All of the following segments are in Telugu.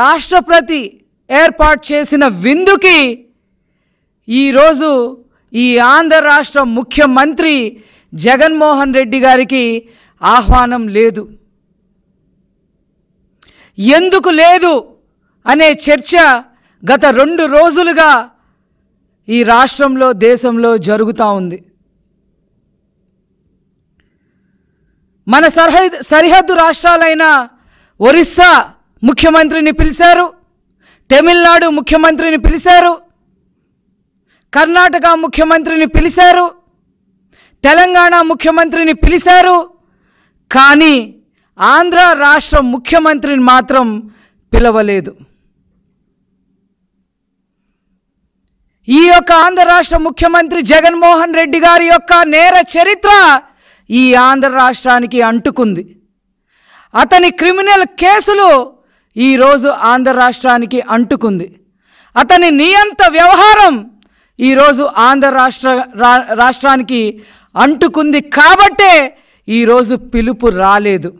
రాష్ట్రపతి ఏర్పాటు చేసిన విందుకి ఈరోజు ఈ ఆంధ్ర రాష్ట్ర ముఖ్యమంత్రి జగన్మోహన్ రెడ్డి గారికి ఆహ్వానం లేదు ఎందుకు లేదు అనే చర్చ గత రెండు రోజులుగా ఈ రాష్ట్రంలో దేశంలో జరుగుతూ ఉంది మన సరిహద్దు సరిహద్దు రాష్ట్రాలైన ఒరిస్సా ముఖ్యమంత్రిని పిలిచారు తమిళనాడు ముఖ్యమంత్రిని పిలిచారు కర్ణాటక ముఖ్యమంత్రిని పిలిచారు తెలంగాణ ముఖ్యమంత్రిని పిలిచారు కానీ ఆంధ్ర రాష్ట్ర ముఖ్యమంత్రిని మాత్రం పిలవలేదు ఈ యొక్క ఆంధ్ర రాష్ట్ర ముఖ్యమంత్రి జగన్మోహన్ రెడ్డి గారి యొక్క నేర చరిత్ర ఈ ఆంధ్ర రాష్ట్రానికి అంటుకుంది అతని క్రిమినల్ కేసులు ఈరోజు ఆంధ్ర రాష్ట్రానికి అంటుకుంది అతని నియంత వ్యవహారం ఈరోజు ఆంధ్ర రాష్ట్ర రాష్ట్రానికి అంటుకుంది కాబట్టే ఈరోజు పిలుపు రాలేదు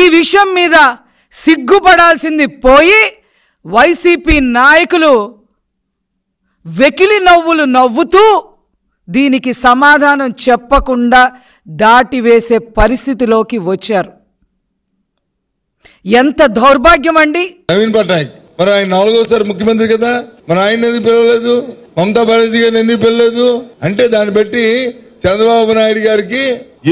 ఈ విషయం మీద సిగ్గుపడాల్సింది పోయి వైసీపీ నాయకులు వెకిలి నవ్వులు నవ్వుతూ దీనికి సమాధానం చెప్పకుండా దాటివేసే పరిస్థితిలోకి వచ్చారు ఎంత దౌర్భాగ్యం అండి నవీన్ పట్నాయక్ మరి ఆయన నాలుగోసారి ముఖ్యమంత్రి కదా మరి ఆయన ఎందుకు పిలవలేదు మమతా బెనర్జీ గారిని ఎందుకు పిలవలేదు అంటే దాన్ని బట్టి చంద్రబాబు నాయుడు గారికి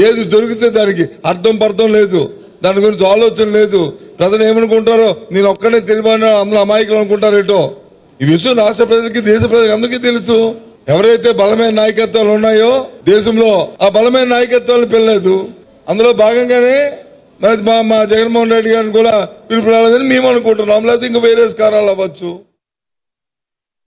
ఏది దొరికితే దానికి అర్థం పర్థం లేదు దాని గురించి ఆలోచన లేదు ప్రజలు ఏమనుకుంటారో నేను ఒక్కడే తెలియని అందరూ అమాయకులు ఏటో ఈ విషయం రాష్ట్ర ప్రజలకి దేశ ప్రజలకి అందరికీ తెలుసు ఎవరైతే బలమైన నాయకత్వాలు ఉన్నాయో దేశంలో ఆ బలమైన నాయకత్వాలను పెళ్ళలేదు అందులో భాగంగానే మా మా జగన్మోహన్ రెడ్డి గారిని కూడా పిలుపు రాలేదని మేము అనుకుంటున్నాం లేకపోతే ఇంకా వేరే కారణాలు అవ్వచ్చు